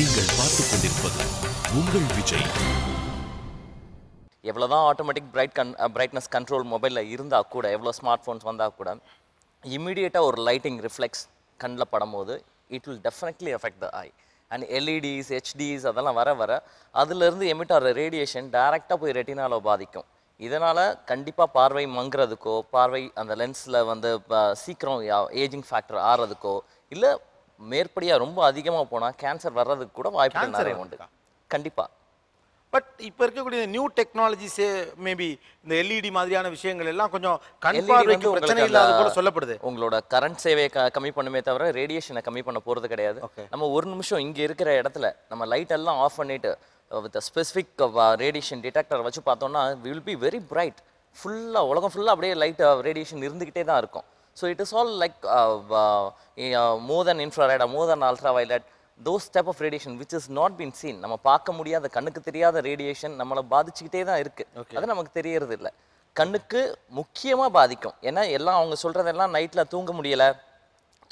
நீங்கள் பார்த்துக் கொண்டிருப்பது உங்கள் விஜய் எவ்வளோதான் ஆட்டோமேட்டிக் பிரைட் கன் பிரைட்னஸ் கண்ட்ரோல் மொபைலில் இருந்தால் கூட எவ்வளோ ஸ்மார்ட் ஃபோன்ஸ் வந்தால் கூட இம்மிடியேட்டாக ஒரு லைட்டிங் ரிஃப்ளெக்ஸ் கண்ணில் படும்போது it will definitely effect the eye and LEDs HDs அதெல்லாம் வர வர அதுலேருந்து எமிட் ஆகிற ரேடியேஷன் டைரெக்டாக போய் ரெட்டினாவில் பாதிக்கும் இதனால் கண்டிப்பாக பார்வை மங்குறதுக்கோ பார்வை அந்த லென்ஸில் வந்து சீக்கிரம் ஏஜிங் ஃபேக்டர் ஆடுறதுக்கோ இல்லை மேற்படியா ரொம்ப அதிகமா போனா கேன்சர் வர்றதுக்கு கூட வாய்ப்பு நிறைய உண்டு கண்டிப்பா பட் இப்போ இருக்கக்கூடிய நியூ டெக்னாலஜிஸே மேபி இந்த எல்இடி e மாதிரியான விஷயங்கள் எல்லாம் கொஞ்சம் கண் e பிரச்சனை இல்லாத கூட சொல்லப்படுது உங்களோட கரண்ட் சேவையை கம்மி பண்ணுமே தவிர ரேடியேஷனை கம்மி பண்ண போகிறது கிடையாது நம்ம ஒரு நிமிஷம் இங்கே இருக்கிற இடத்துல நம்ம லைட் எல்லாம் ஆஃப் பண்ணிட்டு வித் ஸ்பெசிஃபிக் ரேடியேஷன் டிடெக்டர் வச்சு பார்த்தோம்னா வில் பி வெரி பிரைட் ஃபுல்லாக உலகம் ஃபுல்லாக அப்படியே லைட் ரேடியேஷன் uh, இருந்துக்கிட்டே தான் இருக்கும் So it is all like uh, uh, uh, more than infrared or more than ultraviolet those type of radiation which is not been seen நம்ம பார்க்க முடியாத கண்ணுக்கு தெரியாத ரேடியேஷன் நம்மளை பாதிச்சுக்கிட்டே தான் இருக்குது அது நமக்கு தெரியறது இல்லை கண்ணுக்கு முக்கியமாக பாதிக்கும் ஏன்னா எல்லாம் அவங்க சொல்கிறதெல்லாம் நைட்டில் தூங்க முடியலை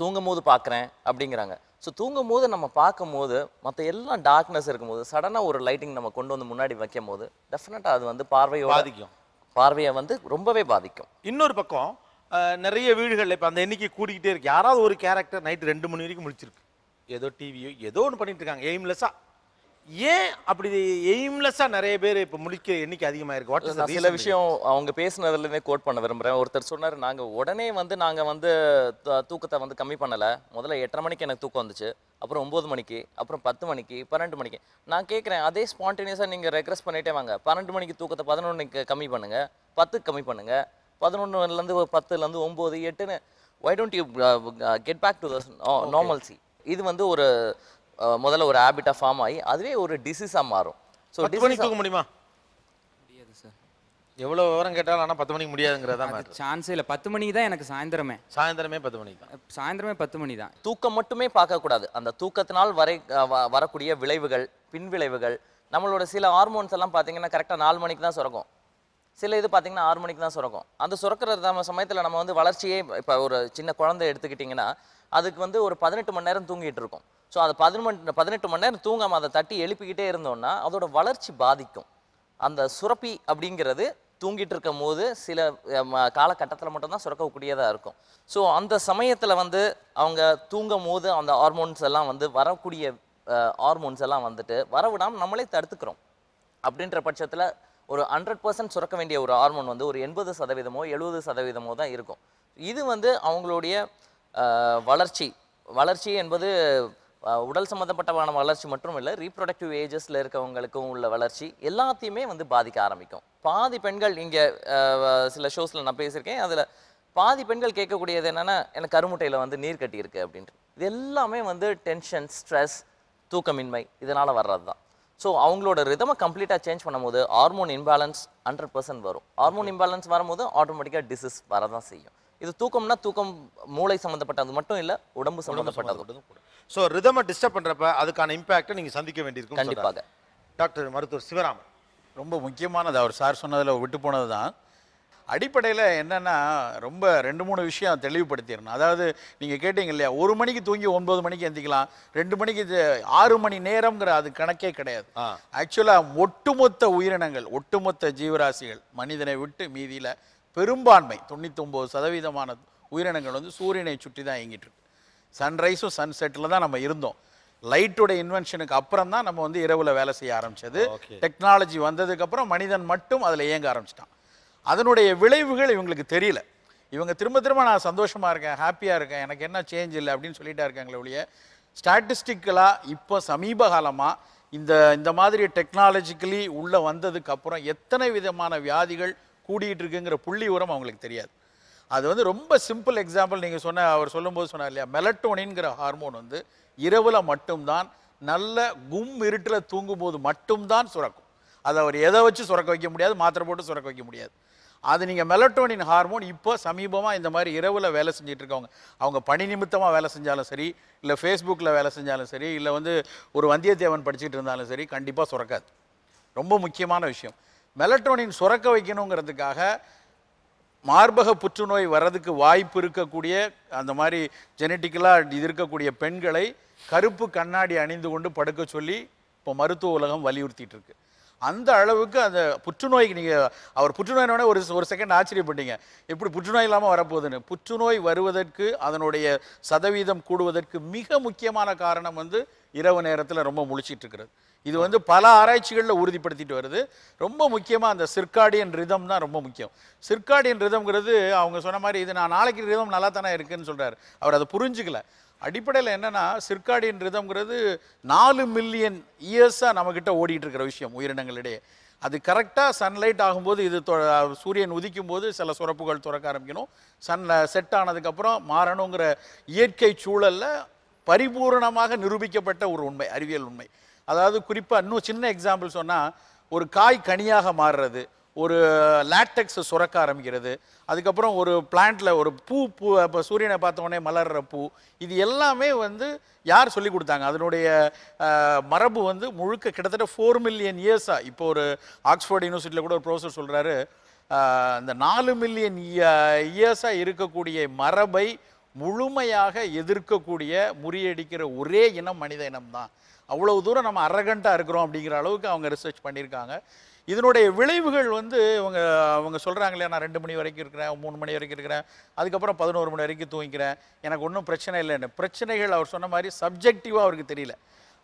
தூங்கும் போது பார்க்குறேன் அப்படிங்கிறாங்க ஸோ தூங்கும் போது நம்ம பார்க்கும் போது மற்ற எல்லாம் டார்க்னஸ் இருக்கும்போது சடனாக ஒரு லைட்டிங் நம்ம கொண்டு வந்து முன்னாடி வைக்கும் போது டெஃபினட்டாக அது வந்து பார்வையோட பாதிக்கும் பார்வையை வந்து ரொம்பவே பாதிக்கும் இன்னொரு பக்கம் நிறைய வீடுகளில் இப்போ அந்த எண்ணிக்கை கூடிக்கிட்டே இருக்குது யாராவது ஒரு கேரக்டர் நைட்டு ரெண்டு மணி வரைக்கும் முடிச்சிருக்கு ஏதோ டிவியோ ஏதோ ஒன்று பண்ணிட்டு இருக்காங்க எய்ம்லெஸ்ஸாக ஏன் அப்படி எய்ம்லெஸ்ஸாக நிறைய பேர் இப்போ முடிக்க எண்ணிக்கை அதிகமாக இருக்கு வாட்ஸ்அப் சில விஷயம் அவங்க பேசினதுலேருந்தே கோட் பண்ண விரும்புகிறேன் ஒருத்தர் சொன்னார் நாங்கள் உடனே வந்து நாங்கள் வந்து தூக்கத்தை வந்து கம்மி பண்ணலை முதல்ல எட்டரை மணிக்கு எனக்கு தூக்கம் வந்துச்சு அப்புறம் ஒம்பது மணிக்கு அப்புறம் பத்து மணிக்கு பன்னெண்டு மணிக்கு நான் கேட்குறேன் அதே ஸ்பான்டேனியஸாக நீங்கள் ரெக்ரெஸ் பண்ணிகிட்டே வாங்க பன்னெண்டு மணிக்கு தூக்கத்தை பதினொன்றுக்கு கம்மி பண்ணுங்கள் பத்துக்கு கம்மி பண்ணுங்கள் பதினொன்றுலேருந்து பத்துலேருந்து ஒம்பது எட்டுன்னு why don't you get back to the normalcy இது வந்து ஒரு uh, முதல்ல ஒரு ஹேபிட்டாக ஃபார்ம் ஆகி அதுவே ஒரு டிசீஸாக மாறும் ஸோ பத்து மணிக்கு தூக்க முடியுமா முடியாது சார் எவ்வளோ விவரம் கேட்டாலும் ஆனால் பத்து மணிக்கு முடியாதுங்கிறதா சான்ஸே இல்லை பத்து மணிக்கு தான் எனக்கு சாயந்தரமே சாயந்தரமே பத்து மணிக்கு தான் சாயந்தரமே பத்து மணி தான் தூக்கம் மட்டுமே பார்க்கக்கூடாது அந்த தூக்கத்தினால் வரை வரக்கூடிய விளைவுகள் பின்விளைவுகள் நம்மளோட சில ஹார்மோன்ஸ் எல்லாம் பார்த்தீங்கன்னா கரெக்டாக நாலு மணிக்கு தான் சுரக்கும் சில இது பார்த்திங்கன்னா ஆறு மணிக்கு தான் சுரக்கும் அந்த சுரக்கிற நம்ம சமயத்தில் நம்ம வந்து வளர்ச்சியே இப்போ ஒரு சின்ன குழந்தை எடுத்துக்கிட்டிங்கன்னா அதுக்கு வந்து ஒரு பதினெட்டு மணி நேரம் தூங்கிட்டு இருக்கும் ஸோ அது பதினெட்டு பதினெட்டு மணி நேரம் தூங்காமல் அதை தட்டி எழுப்பிக்கிட்டே இருந்தோம்னா அதோட வளர்ச்சி பாதிக்கும் அந்த சுரப்பி அப்படிங்கிறது தூங்கிட்டு இருக்கும் போது சில காலகட்டத்தில் மட்டும்தான் சுரக்கக்கூடியதாக இருக்கும் ஸோ அந்த சமயத்தில் வந்து அவங்க தூங்கும் போது அந்த ஹார்மோன்ஸ் எல்லாம் வந்து வரக்கூடிய ஹார்மோன்ஸ் எல்லாம் வந்துட்டு வரவிடாமல் நம்மளே தடுத்துக்கிறோம் அப்படின்ற பட்சத்தில் ஒரு ஹண்ட்ரட் பர்சன்ட் சுரக்க வேண்டிய ஒரு ஹார்மோன் வந்து ஒரு எண்பது சதவீதமோ எழுபது சதவீதமோ தான் இருக்கும் இது வந்து அவங்களுடைய வளர்ச்சி வளர்ச்சி என்பது உடல் சம்மந்தப்பட்டமான வளர்ச்சி மட்டும் இல்லை ரீப்ரொடக்டிவ் ஏஜஸில் இருக்கவங்களுக்கும் உள்ள வளர்ச்சி எல்லாத்தையுமே வந்து பாதிக்க ஆரம்பிக்கும் பாதி பெண்கள் இங்கே சில ஷோஸில் நான் பேசியிருக்கேன் அதில் பாதி பெண்கள் கேட்கக்கூடியது என்னென்னா எனக்கு கருமுட்டையில் வந்து நீர் கட்டியிருக்கு அப்படின்ட்டு இது எல்லாமே வந்து டென்ஷன் ஸ்ட்ரெஸ் தூக்கமின்மை இதனால் வர்றது தான் ஸோ அவங்களோட ரிதமை கம்ப்ளீட்டாக சேஞ்ச் பண்ணும்போது ஹார்மோன் இம்பேலன்ஸ் ஹண்ட்ரட் பர்சன்ட் வரும் ஹார்மோன் இம்பேலன்ஸ் வரும்போது ஆட்டோமேட்டிக்காக டிசீஸ் வரதான் செய்யும் இது தூக்கம்னா தூக்கம் மூளை சம்மந்தப்பட்டது மட்டும் இல்லை உடம்பு சம்மந்தப்பட்டது ஸோ ரிதமை டிஸ்டர்ப் பண்ணுறப்ப அதுக்கான இம்பேக்டை நீங்கள் சந்திக்க வேண்டியிருக்கும் கண்டிப்பாக டாக்டர் மருத்துவர் சிவராமன் ரொம்ப முக்கியமானது அவர் சார் சொன்னதில் விட்டு போனது தான் அடிப்படையில் என்னென்னா ரொம்ப ரெண்டு மூணு விஷயம் தெளிவுபடுத்திடணும் அதாவது நீங்கள் கேட்டீங்க இல்லையா ஒரு மணிக்கு தூங்கி ஒன்பது மணிக்கு எந்திக்கலாம் ரெண்டு மணிக்கு ஆறு மணி நேரம்ங்கிற அது கணக்கே கிடையாது ஆக்சுவலாக ஒட்டுமொத்த உயிரினங்கள் ஒட்டுமொத்த ஜீவராசிகள் மனிதனை விட்டு மீதியில் பெரும்பான்மை தொண்ணூத்தொம்பது சதவீதமான உயிரினங்கள் வந்து சூரியனை சுற்றி தான் இயங்கிட்டு இருக்கு சன்ரைஸும் சன்செட்டில் தான் நம்ம இருந்தோம் லைட்டோட இன்வென்ஷனுக்கு அப்புறம் தான் நம்ம வந்து இரவில் வேலை செய்ய ஆரம்பிச்சது டெக்னாலஜி வந்ததுக்கப்புறம் மனிதன் மட்டும் அதில் இயங்க ஆரம்பிச்சிட்டான் அதனுடைய விளைவுகள் இவங்களுக்கு தெரியல இவங்க திரும்ப திரும்ப நான் சந்தோஷமாக இருக்கேன் ஹாப்பியாக இருக்கேன் எனக்கு என்ன சேஞ்ச் இல்லை அப்படின்னு சொல்லிட்டா இருக்காங்களே ஒழிய ஸ்டாட்டிஸ்டிக்கலாக இப்போ சமீப காலமாக இந்த இந்த மாதிரி டெக்னாலஜிக்கலி உள்ளே வந்ததுக்கு அப்புறம் எத்தனை விதமான வியாதிகள் கூடிகிட்டு இருக்குங்கிற புள்ளி உரம் அவங்களுக்கு தெரியாது அது வந்து ரொம்ப சிம்பிள் எக்ஸாம்பிள் நீங்கள் சொன்ன அவர் சொல்லும்போது சொன்னார் இல்லையா மெலட்டோனின்கிற ஹார்மோன் வந்து இரவில் மட்டும்தான் நல்ல கும் இருட்டில் தூங்கும்போது மட்டும்தான் சுரக்கும் அதை அவர் எதை வச்சு சுரக்க வைக்க முடியாது மாத்திரை போட்டு சுரக்க வைக்க முடியாது அது நீங்கள் மெலட்டோனின் ஹார்மோன் இப்போ சமீபமாக இந்த மாதிரி இரவில் வேலை செஞ்சுட்டு இருக்கவங்க அவங்க பணி நிமித்தமாக வேலை செஞ்சாலும் சரி இல்லை ஃபேஸ்புக்கில் வேலை செஞ்சாலும் சரி இல்லை வந்து ஒரு வந்தியத்தேவன் படிச்சுட்டு இருந்தாலும் சரி கண்டிப்பாக சுரக்காது ரொம்ப முக்கியமான விஷயம் மெலட்டோனின் சுரக்க வைக்கணுங்கிறதுக்காக மார்பக புற்றுநோய் வர்றதுக்கு வாய்ப்பு இருக்கக்கூடிய அந்த மாதிரி ஜெனட்டிக்கலாக இது இருக்கக்கூடிய பெண்களை கருப்பு கண்ணாடி அணிந்து கொண்டு படுக்க சொல்லி இப்போ மருத்துவ உலகம் வலியுறுத்திட்டு இருக்கு அந்த அளவுக்கு அந்த புற்றுநோய்க்கு நீங்கள் அவர் புற்றுநோயினோட ஒரு ஒரு செகண்ட் ஆச்சரியப்பட்டீங்க எப்படி புற்றுநோய் இல்லாமல் வரப்போகுதுன்னு புற்றுநோய் வருவதற்கு அதனுடைய சதவீதம் கூடுவதற்கு மிக முக்கியமான காரணம் வந்து இரவு நேரத்தில் ரொம்ப முழிச்சிட்டு இருக்கிறது இது வந்து பல ஆராய்ச்சிகளில் உறுதிப்படுத்திட்டு வருது ரொம்ப முக்கியமாக அந்த சிற்காடியன் ரிதம் தான் ரொம்ப முக்கியம் சிற்காடியன் ரிதம்ங்கிறது அவங்க சொன்ன மாதிரி இது நான் நாளைக்கு ரிதம் நல்லா தானே இருக்குன்னு சொல்கிறார் அவர் அதை புரிஞ்சுக்கல அடிப்படையில் என்னென்னா சிற்காடியின் ரிதம்ங்கிறது நாலு மில்லியன் இயர்ஸாக நம்மக்கிட்ட ஓடிட்டுருக்கிற விஷயம் உயிரினங்களிடையே அது கரெக்டாக சன்லைட் ஆகும்போது இது சூரியன் உதிக்கும் போது சில சுரப்புகள் துறக்க ஆரம்பிக்கணும் சன் செட் ஆனதுக்கப்புறம் மாறணுங்கிற இயற்கை சூழலில் பரிபூர்ணமாக நிரூபிக்கப்பட்ட ஒரு உண்மை அறிவியல் உண்மை அதாவது குறிப்பாக இன்னும் சின்ன எக்ஸாம்பிள் சொன்னால் ஒரு காய் கனியாக மாறுறது ஒரு லேட்டக்ஸ் சுரக்க ஆரம்பிக்கிறது அதுக்கப்புறம் ஒரு பிளான்ட்டில் ஒரு பூ பூ இப்போ சூரியனை பார்த்தோன்னே மலர்ற பூ இது எல்லாமே வந்து யார் சொல்லி கொடுத்தாங்க அதனுடைய மரபு வந்து முழுக்க கிட்டத்தட்ட ஃபோர் மில்லியன் இயர்ஸாக இப்போ ஒரு ஆக்ஸ்ஃபோர்டு யூனிவர்சிட்டியில் கூட ஒரு ப்ரொஃபஸர் சொல்கிறாரு இந்த நாலு மில்லியன் இயர்ஸாக இருக்கக்கூடிய மரபை முழுமையாக எதிர்க்கக்கூடிய முறியடிக்கிற ஒரே இனம் மனித இனம் தான் அவ்வளவு தூரம் நம்ம அரகண்ட்டாக இருக்கிறோம் அப்படிங்கிற அளவுக்கு அவங்க ரிசர்ச் பண்ணியிருக்காங்க இதனுடைய விளைவுகள் வந்து இவங்க அவங்க சொல்கிறாங்களே நான் ரெண்டு மணி வரைக்கும் இருக்கிறேன் மூணு மணி வரைக்கும் இருக்கிறேன் அதுக்கப்புறம் பதினோரு மணி வரைக்கும் தூங்கிக்கிறேன் எனக்கு ஒன்றும் பிரச்சனை இல்லைன்னு பிரச்சனைகள் அவர் சொன்ன மாதிரி சப்ஜெக்டிவாக அவருக்கு தெரியல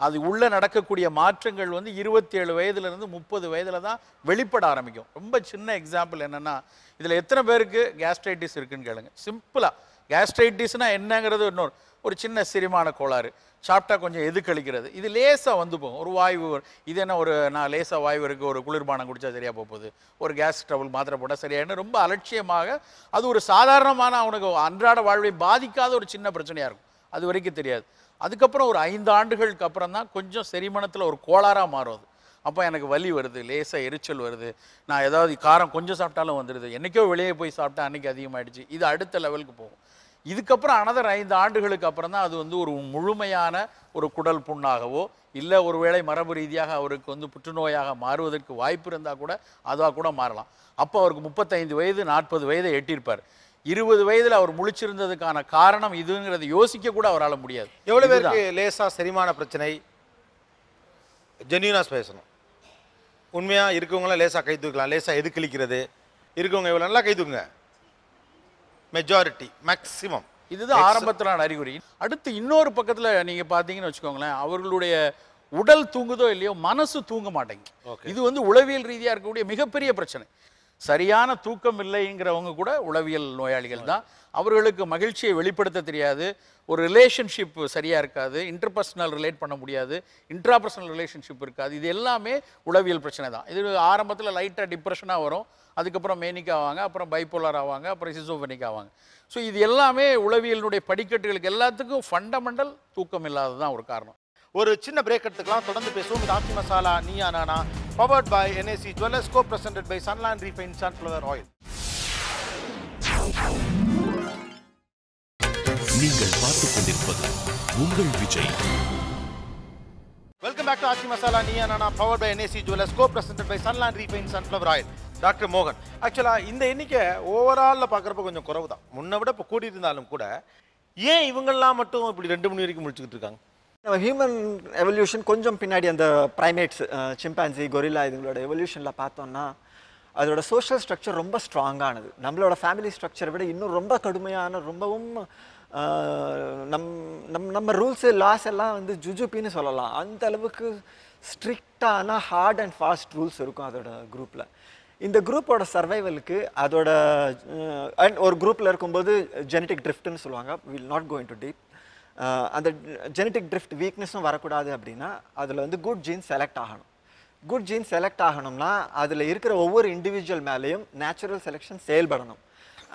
அது உள்ளே நடக்கக்கூடிய மாற்றங்கள் வந்து இருபத்தி ஏழு வயதுலேருந்து முப்பது வயதில் தான் வெளிப்பட ஆரம்பிக்கும் ரொம்ப சின்ன எக்ஸாம்பிள் என்னென்னா இதில் எத்தனை பேருக்கு கேஸ்ட்ரைட்டிஸ் இருக்குன்னு கேளுங்க சிம்பிளாக கேஸ்ட்ரைட்டிஸ்னால் என்னங்கிறது இன்னொரு ஒரு சின்ன சிரிமான கோளாறு சாப்பிட்டா கொஞ்சம் கழிக்கிறது இது லேசாக வந்து போகும் ஒரு வாய்வு இது என்ன ஒரு நான் லேசாக வாய்வு இருக்குது ஒரு குளிர்பானம் குடித்தா சரியாக போகுது ஒரு கேஸ் ட்ரபுள் மாத்திரை போட்டால் சரியாக ரொம்ப அலட்சியமாக அது ஒரு சாதாரணமான அவனுக்கு அன்றாட வாழ்வை பாதிக்காத ஒரு சின்ன பிரச்சனையாக இருக்கும் அது வரைக்கும் தெரியாது அதுக்கப்புறம் ஒரு ஐந்து ஆண்டுகளுக்கு அப்புறம் தான் கொஞ்சம் செரிமணத்தில் ஒரு கோளாறாக மாறும் அப்போ எனக்கு வலி வருது லேசாக எரிச்சல் வருது நான் ஏதாவது காரம் கொஞ்சம் சாப்பிட்டாலும் வந்துடுது என்றைக்கோ வெளியே போய் சாப்பிட்டா அன்றைக்கி அதிகமாகிடுச்சு இது அடுத்த லெவலுக்கு போகும் இதுக்கப்புறம் அனதர் ஐந்து ஆண்டுகளுக்கு அப்புறம் தான் அது வந்து ஒரு முழுமையான ஒரு குடல் புண்ணாகவோ இல்லை ஒருவேளை மரபு ரீதியாக அவருக்கு வந்து புற்றுநோயாக மாறுவதற்கு வாய்ப்பு இருந்தால் கூட அதுவாக கூட மாறலாம் அப்போ அவருக்கு முப்பத்தைந்து வயது நாற்பது வயதை எட்டியிருப்பார் இருபது வயதில் அவர் முழிச்சிருந்ததுக்கான காரணம் இதுங்கிறத யோசிக்க கூட அவரால் முடியாது எவ்வளோ பேருக்கு லேசாக செரிமான பிரச்சனை ஜென்யூனாஸ் பேசணும் உண்மையாக இருக்கவங்களாம் லேசாக கை தூக்கலாம் லேசாக எது கிழிக்கிறது இருக்கவங்க இவ்வளோ நல்லா கை தூக்குங்க மெஜாரிட்டி மேக்ஸிமம் இதுதான் ஆரம்பத்திலான அறிகுறி அடுத்து இன்னொரு பக்கத்தில் நீங்கள் பார்த்தீங்கன்னு வச்சுக்கோங்களேன் அவர்களுடைய உடல் தூங்குதோ இல்லையோ மனசு தூங்க மாட்டேங்க இது வந்து உளவியல் ரீதியாக இருக்கக்கூடிய மிகப்பெரிய பிரச்சனை சரியான தூக்கம் இல்லைங்கிறவங்க கூட உளவியல் நோயாளிகள் தான் அவர்களுக்கு மகிழ்ச்சியை வெளிப்படுத்த தெரியாது ஒரு ரிலேஷன்ஷிப் சரியாக இருக்காது இன்டர்பர்சனல் ரிலேட் பண்ண முடியாது இன்ட்ராபர்சனல் ரிலேஷன்ஷிப் இருக்காது இது எல்லாமே உளவியல் பிரச்சனை தான் இது ஆரம்பத்தில் லைட்டாக டிப்ரெஷனாக வரும் அதுக்கப்புறம் மேனிக் ஆவாங்க அப்புறம் பைப்போலர் ஆவாங்க அப்புறம் சிசோபெனிக் ஆவாங்க ஸோ இது எல்லாமே உளவியலினுடைய படிக்கட்டுகளுக்கு எல்லாத்துக்கும் ஃபண்டமெண்டல் தூக்கம் இல்லாதது தான் ஒரு காரணம் ஒரு சின்ன பிரேக் எடுத்துக்கலாம் தொடர்ந்து பேசுவோம் இது மசாலா நீயா நானா powered by NAC Jewelers, co-presented by Sunland Refined Sunflower Oil. நீங்கள் பார்த்துக் கொண்டிருப்பது உங்கள் Vijay welcome back to Aachi Masala Nee Naana power by NAC jewellers co present by Sunland refine sunflower oil doctor மோகன் ஆக்சுவலாக இந்த எண்ணிக்கை ஓவராலில் பார்க்குறப்ப கொஞ்சம் குறவு தான் முன்ன விட இப்போ கூட்டியிருந்தாலும் கூட ஏன் இவங்கெல்லாம் மட்டும் இப்படி ரெண்டு மணி வரைக்கும் முடிச்சுக்கிட்டு இருக்காங்க நம்ம ஹியூமன் எவல்யூஷன் கொஞ்சம் பின்னாடி அந்த ப்ரைமேட்ஸ் சிம்பான்சி கொரில்லா இதுங்களோட எவல்யூஷனில் பார்த்தோம்னா அதோட சோஷியல் ஸ்ட்ரக்சர் ரொம்ப ஸ்ட்ராங்கானது நம்மளோட ஃபேமிலி ஸ்ட்ரக்சரை விட இன்னும் ரொம்ப கடுமையான ரொம்பவும் uh, நம் நம் நம்ம ரூல்ஸு லாஸ் எல்லாம் வந்து ஜுஜுபின்னு சொல்லலாம் அந்த அளவுக்கு ஸ்ட்ரிக்டான ஹார்ட் அண்ட் ஃபாஸ்ட் ரூல்ஸ் இருக்கும் அதோட குரூப்பில் இந்த குரூப்போட சர்வைவலுக்கு அதோட அண்ட் uh, ஒரு குரூப்பில் இருக்கும்போது ஜெனட்டிக் ட்ரிஃப்ட்னு சொல்லுவாங்க will not going to deep அந்த ஜெனட்டிக் ட்ரிஃப்ட் வீக்னஸும் வரக்கூடாது அப்படின்னா அதில் வந்து குட் ஜீன் செலக்ட் ஆகணும் குட் ஜீன் செலக்ட் ஆகணும்னா அதில் இருக்கிற ஒவ்வொரு இண்டிவிஜுவல் மேலேயும் நேச்சுரல் செலெக்ஷன் செயல்படணும்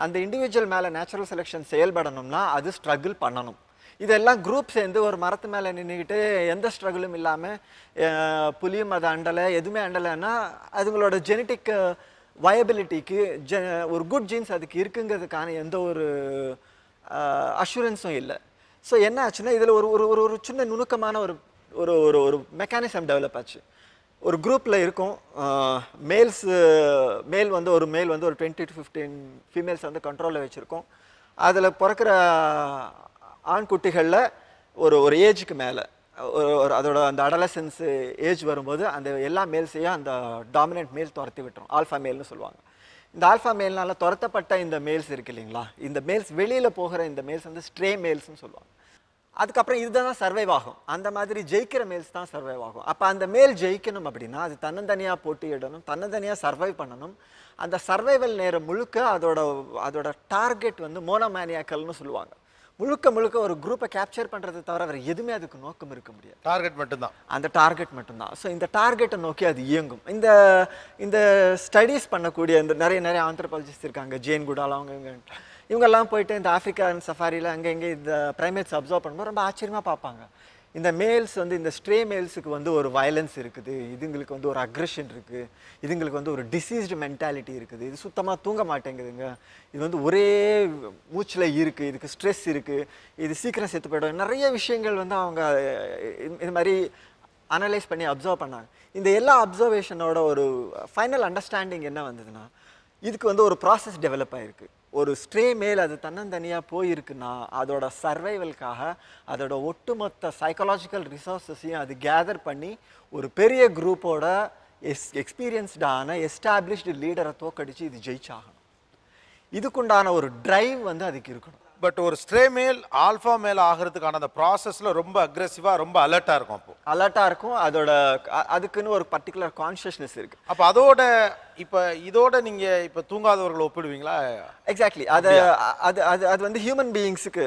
அந்த இண்டிவிஜுவல் மேலே நேச்சுரல் செலெக்ஷன் செயல்படணும்னா அது ஸ்ட்ரகிள் பண்ணணும் இதெல்லாம் குரூப் சேர்ந்து ஒரு மரத்து மேலே நின்றுக்கிட்டு எந்த ஸ்ட்ரகிளும் இல்லாமல் புலியும் அதை அண்டலை எதுவுமே அண்டலைன்னா அதுங்களோட ஜெனட்டிக் வயபிலிட்டிக்கு ஜெ ஒரு குட் ஜீன்ஸ் அதுக்கு இருக்குங்கிறதுக்கான எந்த ஒரு அஷூரன்ஸும் இல்லை ஸோ என்ன ஆச்சுன்னா இதில் ஒரு ஒரு ஒரு ஒரு சின்ன நுணுக்கமான ஒரு ஒரு ஒரு ஒரு மெக்கானிசம் டெவலப் ஆச்சு ஒரு குரூப்பில் இருக்கும் மேல்ஸ் மேல் வந்து ஒரு மேல் வந்து ஒரு டுவெண்ட்டி டு ஃபிஃப்டீன் ஃபீமேல்ஸ் வந்து கண்ட்ரோலில் வச்சுருக்கோம் அதில் பிறக்கிற ஆண்குட்டிகளில் ஒரு ஒரு ஏஜுக்கு மேலே ஒரு ஒரு அதோட அந்த அடலசன்ஸு ஏஜ் வரும்போது அந்த எல்லா மேல்ஸையும் அந்த டாமினன்ட் மேல் துரத்தி விட்டுரும் ஆல்ஃபா மேல்னு சொல்லுவாங்க இந்த ஆல்ஃபா மேல்னால துரத்தப்பட்ட இந்த மேல்ஸ் இருக்கு இல்லைங்களா இந்த மேல்ஸ் வெளியில் போகிற இந்த மேல்ஸ் வந்து ஸ்ட்ரே மேல்ஸ்னு சொல்லுவாங்க அதுக்கப்புறம் இதுதான் சர்வைவ் ஆகும் அந்த மாதிரி ஜெயிக்கிற மேல்ஸ் தான் சர்வைவ் ஆகும் அப்போ அந்த மேல் ஜெயிக்கணும் அப்படின்னா அது தன்னந்தனியாக போட்டியிடணும் தன்னந்தனியாக சர்வை பண்ணணும் அந்த சர்வைவல் நேரம் முழுக்க அதோட அதோட டார்கெட் வந்து மோனோமேனியாக்கல்னு சொல்லுவாங்க முழுக்க முழுக்க ஒரு குரூப்பை கேப்சர் பண்ணுறது தவிர வேறு எதுவுமே அதுக்கு நோக்கம் இருக்க முடியாது டார்கெட் மட்டும்தான் அந்த டார்கெட் மட்டும்தான் ஸோ இந்த டார்கெட்டை நோக்கி அது இயங்கும் இந்த இந்த ஸ்டடீஸ் பண்ணக்கூடிய இந்த நிறைய நிறைய ஆந்த்ரபாலஜிஸ்ட் இருக்காங்க ஜெயின் குடால் அவங்க இவங்க இவங்கெல்லாம் போயிட்டு இந்த ஆஃப்ரிக்கா சஃபாரியில் அங்கே இங்கே இந்த ப்ரைமேட்ஸ் அப்சர்வ் பண்ணும்போது ரொம்ப ஆச்சரியமாக பார்ப்பாங்க இந்த மேல்ஸ் வந்து இந்த ஸ்ட்ரே மேல்ஸுக்கு வந்து ஒரு வயலன்ஸ் இருக்குது இதுங்களுக்கு வந்து ஒரு அக்ரெஷன் இருக்குது இதுங்களுக்கு வந்து ஒரு டிசீஸ்டு மென்டாலிட்டி இருக்குது இது சுத்தமாக தூங்க மாட்டேங்குதுங்க இது வந்து ஒரே மூச்சில் இருக்குது இதுக்கு ஸ்ட்ரெஸ் இருக்குது இது சீக்கிரம் செத்து போயிடும் நிறைய விஷயங்கள் வந்து அவங்க இது மாதிரி அனலைஸ் பண்ணி அப்சர்வ் பண்ணாங்க இந்த எல்லா அப்சர்வேஷனோட ஒரு ஃபைனல் அண்டர்ஸ்டாண்டிங் என்ன வந்ததுன்னா இதுக்கு வந்து ஒரு ப்ராசஸ் டெவலப் ஆகிருக்கு ஒரு ஸ்ட்ரே மேல் அது தன்னந்தனியாக போயிருக்குன்னா அதோட சர்வைவல்காக அதோட ஒட்டுமொத்த சைக்கலாஜிக்கல் ரிசோர்ஸஸையும் அது கேதர் பண்ணி ஒரு பெரிய குரூப்போட எஸ் எக்ஸ்பீரியன்ஸ்டான எஸ்டாப்ளிஷ்டு லீடரை தோக்கடித்து இது ஜெயிச்சாகணும் இதுக்குண்டான ஒரு ட்ரைவ் வந்து அதுக்கு இருக்கணும் பட் ஒரு ஸ்ட்ரே மேல் ஆல்ஃபா மேல் ஆகிறதுக்கான அந்த ப்ராசஸில் ரொம்ப அக்ரெசிவாக ரொம்ப அலர்ட்டாக இருக்கும் அப்போ அலர்ட்டாக இருக்கும் அதோட அதுக்குன்னு ஒரு பர்டிகுலர் கான்ஷியஸ்னஸ் இருக்குது அப்போ அதோட இப்போ இதோட நீங்கள் இப்போ தூங்காதவர்களை ஒப்பிடுவீங்களா எக்ஸாக்ட்லி அது அது அது அது வந்து ஹியூமன் பீயிங்ஸுக்கு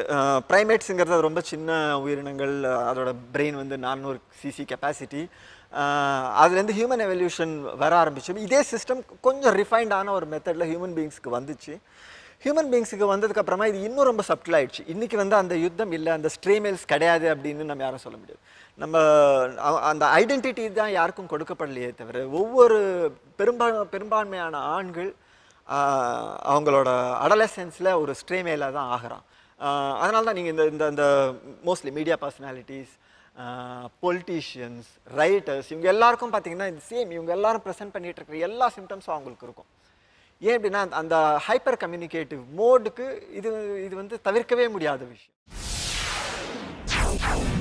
ப்ரைமேட்ஸுங்கிறது ரொம்ப சின்ன உயிரினங்கள் அதோட பிரெயின் வந்து நானூறு சிசி கெப்பாசிட்டி அதுலேருந்து ஹியூமன் எவல்யூஷன் வர ஆரம்பிச்சு இதே சிஸ்டம் கொஞ்சம் ரிஃபைண்டான ஒரு மெத்தடில் ஹியூமன் பீயிங்ஸ்க்கு வந்துச்சு ஹியூமன் பீங்ஸுக்கு வந்ததுக்கு அப்புறமா இது இன்னும் ரொம்ப சப்டில் ஆயிடுச்சு இன்னைக்கு வந்து அந்த யுத்தம் இல்லை அந்த ஸ்ட்ரீமேல்ஸ் கிடையாது அப்படின்னு நம்ம யாரும் சொல்ல முடியாது நம்ம அந்த ஐடென்டிட்டி தான் யாருக்கும் கொடுக்கப்படலையே தவிர ஒவ்வொரு பெரும்பான் பெரும்பான்மையான ஆண்கள் அவங்களோட அடலசென்ஸில் ஒரு ஸ்ட்ரீமெயிலாக தான் ஆகிறான் அதனால தான் நீங்கள் இந்த இந்த இந்த mostly media personalities politicians writers இவங்க எல்லாருக்கும் பார்த்தீங்கன்னா இந்த சேம் இவங்க எல்லாரும் ப்ரெசென்ட் பண்ணிகிட்டு இருக்கிற எல்லா சிம்டம்ஸும் அவங்களுக்கு இருக்கும் ஏன் அப்படின்னா அந்த ஹைப்பர் கம்யூனிகேட்டிவ் மோடுக்கு இது இது வந்து தவிர்க்கவே முடியாத விஷயம்